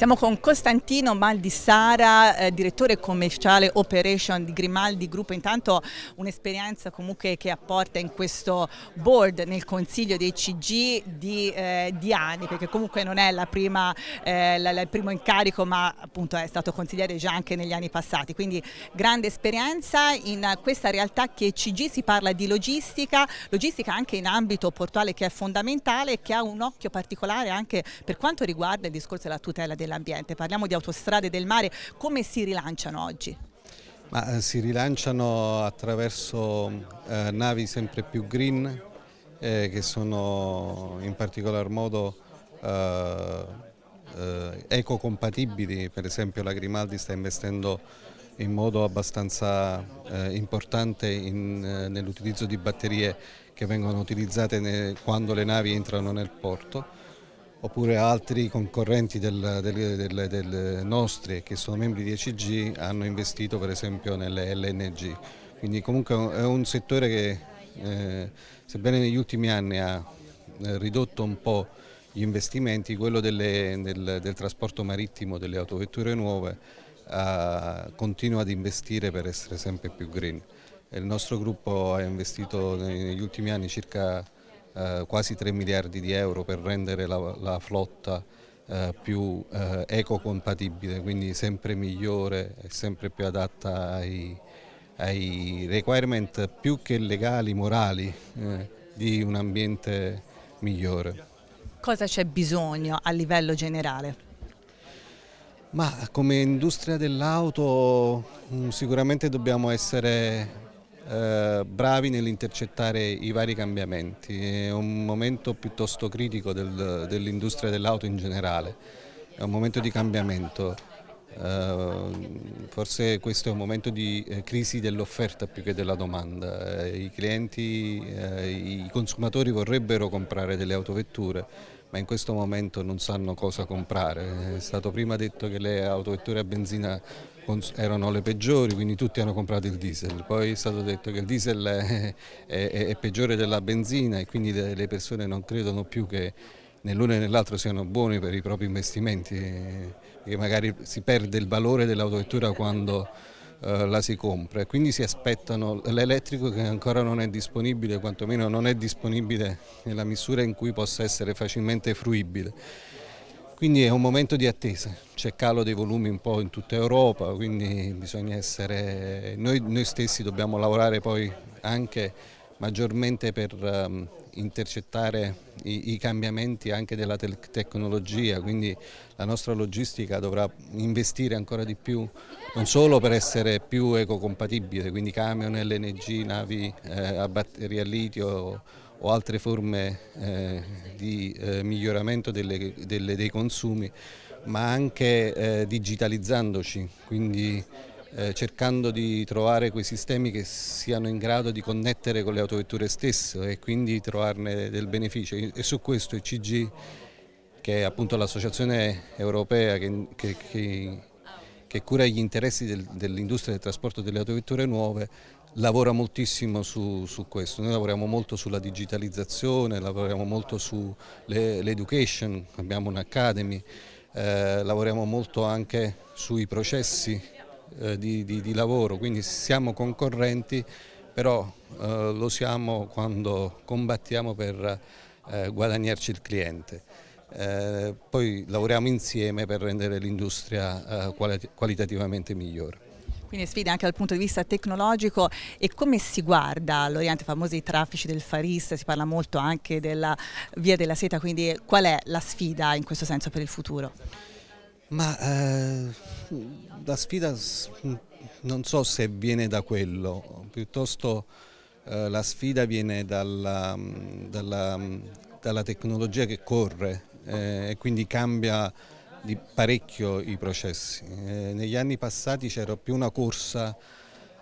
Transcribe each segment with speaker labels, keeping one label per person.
Speaker 1: Siamo con Costantino Maldissara, eh, direttore commerciale operation di Grimaldi Gruppo. Intanto un'esperienza comunque che apporta in questo board nel consiglio dei CG di, eh, di anni, perché comunque non è prima, eh, la, la, il primo incarico, ma appunto è stato consigliere già anche negli anni passati. Quindi grande esperienza in questa realtà che CG si parla di logistica, logistica anche in ambito portuale che è fondamentale e che ha un occhio particolare anche per quanto riguarda il discorso della tutela della dell'ambiente, parliamo di autostrade del mare, come si rilanciano oggi?
Speaker 2: Ma eh, si rilanciano attraverso eh, navi sempre più green eh, che sono in particolar modo eh, eh ecocompatibili, per esempio la Grimaldi sta investendo in modo abbastanza eh, importante nell'utilizzo di batterie che vengono utilizzate ne, quando le navi entrano nel porto oppure altri concorrenti del, del, del, nostri che sono membri di ECG hanno investito per esempio nelle LNG. Quindi comunque è un settore che eh, sebbene negli ultimi anni ha eh, ridotto un po' gli investimenti, quello delle, del, trasporto marittimo, delle autovetture nuove, eh, continua ad investire per essere sempre più green. Il nostro gruppo ha investito negli ultimi anni circa eh, quasi 3 miliardi di euro per rendere la, la flotta eh, più eh, ecocompatibile, quindi sempre migliore e sempre più adatta ai, ai requirement più che legali, morali eh, di un ambiente migliore.
Speaker 1: Cosa c'è bisogno a livello generale?
Speaker 2: Ma come industria dell'auto mm, sicuramente dobbiamo essere eh, bravi nell'intercettare i vari cambiamenti. È un momento piuttosto critico del, dell'industria dell'auto in generale, è un momento di cambiamento. Ehm, forse questo è un momento di eh, crisi dell'offerta più che della domanda. Eh, I clienti, eh, i consumatori vorrebbero comprare delle autovetture, ma in questo momento non sanno cosa comprare. È stato prima detto che le autovetture a benzina erano le peggiori, quindi tutti hanno comprato il diesel. Poi è stato detto che il diesel è, è, è peggiore della benzina e quindi le persone non credono più che nell'uno e nell'altro siano buoni per i propri investimenti, che magari si perde il valore dell'autovettura quando eh, la si compra. Quindi si aspettano l'elettrico che ancora non è disponibile, quantomeno non è disponibile nella misura in cui possa essere facilmente fruibile. Quindi è un momento di attesa, c'è calo dei volumi un po' in tutta Europa, quindi bisogna essere, noi, noi stessi dobbiamo lavorare poi anche maggiormente per... Um, intercettare i, i cambiamenti anche della te tecnologia, quindi la nostra logistica dovrà investire ancora di più, non solo per essere più ecocompatibile, quindi camion, LNG, navi eh, a batteria litio o altre forme eh, di eh, miglioramento delle, delle, dei consumi, ma anche eh, digitalizzandoci, quindi eh, cercando di trovare quei sistemi che siano in grado di connettere con le autovetture stesse e quindi trovarne del beneficio e su questo il CG che è appunto l'associazione europea che, che, che, che, cura gli interessi del, dell'industria del trasporto delle autovetture nuove lavora moltissimo su, su, questo, noi lavoriamo molto sulla digitalizzazione, lavoriamo molto sull'education, abbiamo un'academy, eh, lavoriamo molto anche sui processi eh, di, di, di, lavoro, quindi siamo concorrenti, però eh, lo siamo quando combattiamo per eh, guadagnarci il cliente. Eh, poi lavoriamo insieme per rendere l'industria eh, qualitativamente migliore.
Speaker 1: Quindi sfide anche dal punto di vista tecnologico e come si guarda l'Oriente, famosi traffici del Far East, si parla molto anche della via della seta, quindi qual è la sfida in questo senso per il futuro? Ma eh,
Speaker 2: la sfida mm, non so se viene da quello, piuttosto eh, la sfida viene dalla, mm, dalla, mm, dalla tecnologia che corre eh, e quindi cambia di parecchio i processi. Eh, negli anni passati c'era più una corsa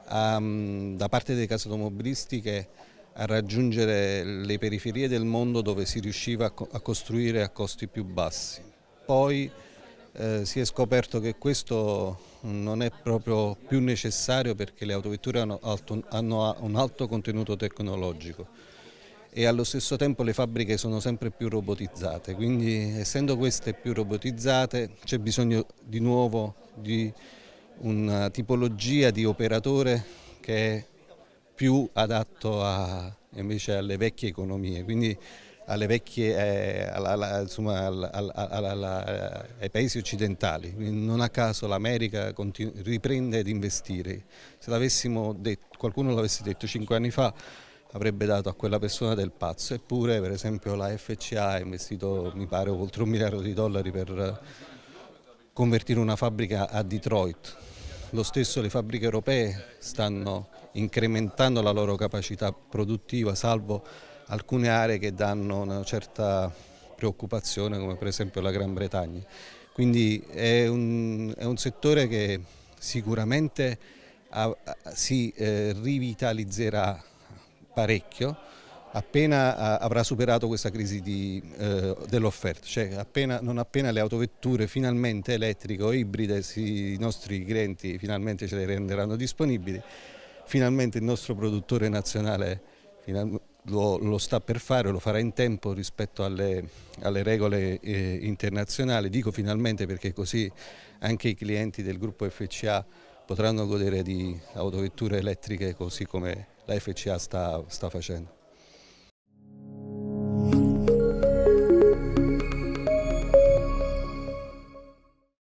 Speaker 2: um, da parte delle case automobilistiche a raggiungere le periferie del mondo dove si riusciva a, a costruire a costi più bassi. Poi eh, si è scoperto che questo non è proprio più necessario perché le autovetture hanno, alto, hanno un alto contenuto tecnologico e allo stesso tempo le fabbriche sono sempre più robotizzate, quindi essendo queste più robotizzate c'è bisogno di nuovo di una tipologia di operatore che è più adatto a, invece alle vecchie economie. Quindi alle vecchie, eh, alla, insomma, alla, alla, eh, ai paesi occidentali. Non a caso l'America riprende ad investire. Se detto, qualcuno l'avesse detto cinque anni fa avrebbe dato a quella persona del pazzo, eppure per esempio la FCA ha investito mi pare oltre un miliardo di dollari per eh, convertire una fabbrica a Detroit. Lo stesso le fabbriche europee stanno incrementando la loro capacità produttiva, salvo alcune aree che danno una certa preoccupazione come per esempio la Gran Bretagna. Quindi è un, è un settore che sicuramente a, a, si eh, rivitalizzerà parecchio appena avrà superato questa crisi eh, dell'offerta, cioè appena, non appena le autovetture finalmente elettriche o ibride si, i nostri clienti finalmente ce le renderanno disponibili, finalmente il nostro produttore nazionale lo, lo, sta per fare, lo farà in tempo rispetto alle, alle regole eh, internazionali. Dico finalmente perché così anche i clienti del gruppo FCA potranno godere di autovetture elettriche così come la FCA sta, sta facendo.